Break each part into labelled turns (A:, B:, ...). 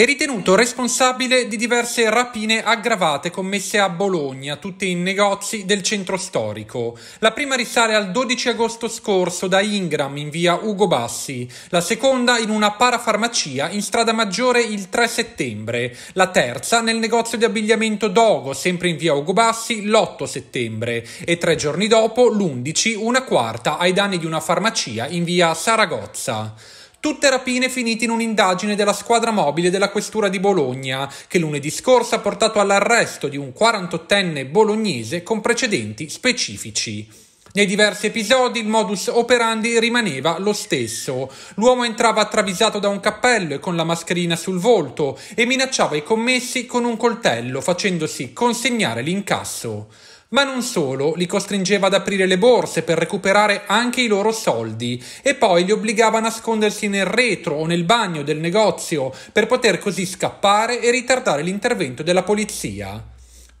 A: È ritenuto responsabile di diverse rapine aggravate commesse a Bologna, tutte in negozi del centro storico. La prima risale al 12 agosto scorso da Ingram in via Ugo Bassi, la seconda in una parafarmacia in strada maggiore il 3 settembre, la terza nel negozio di abbigliamento Dogo, sempre in via Ugo Bassi, l'8 settembre e tre giorni dopo, l'11, una quarta ai danni di una farmacia in via Saragozza. Tutte rapine finite in un'indagine della squadra mobile della Questura di Bologna, che lunedì scorso ha portato all'arresto di un 48enne bolognese con precedenti specifici. Nei diversi episodi il modus operandi rimaneva lo stesso. L'uomo entrava attravisato da un cappello e con la mascherina sul volto e minacciava i commessi con un coltello facendosi consegnare l'incasso. Ma non solo, li costringeva ad aprire le borse per recuperare anche i loro soldi e poi li obbligava a nascondersi nel retro o nel bagno del negozio per poter così scappare e ritardare l'intervento della polizia.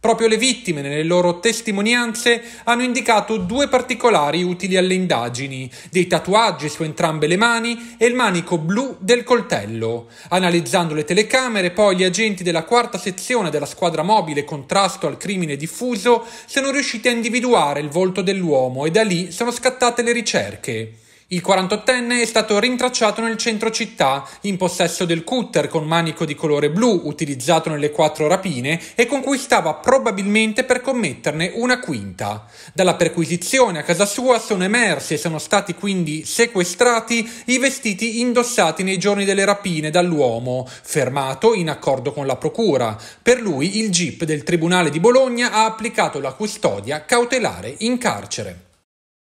A: Proprio le vittime, nelle loro testimonianze, hanno indicato due particolari utili alle indagini, dei tatuaggi su entrambe le mani e il manico blu del coltello. Analizzando le telecamere, poi gli agenti della quarta sezione della squadra mobile contrasto al crimine diffuso sono riusciti a individuare il volto dell'uomo e da lì sono scattate le ricerche. Il 48enne è stato rintracciato nel centro città, in possesso del cutter con manico di colore blu utilizzato nelle quattro rapine e con cui stava probabilmente per commetterne una quinta. Dalla perquisizione a casa sua sono emersi e sono stati quindi sequestrati i vestiti indossati nei giorni delle rapine dall'uomo, fermato in accordo con la procura. Per lui il GIP del Tribunale di Bologna ha applicato la custodia cautelare in carcere.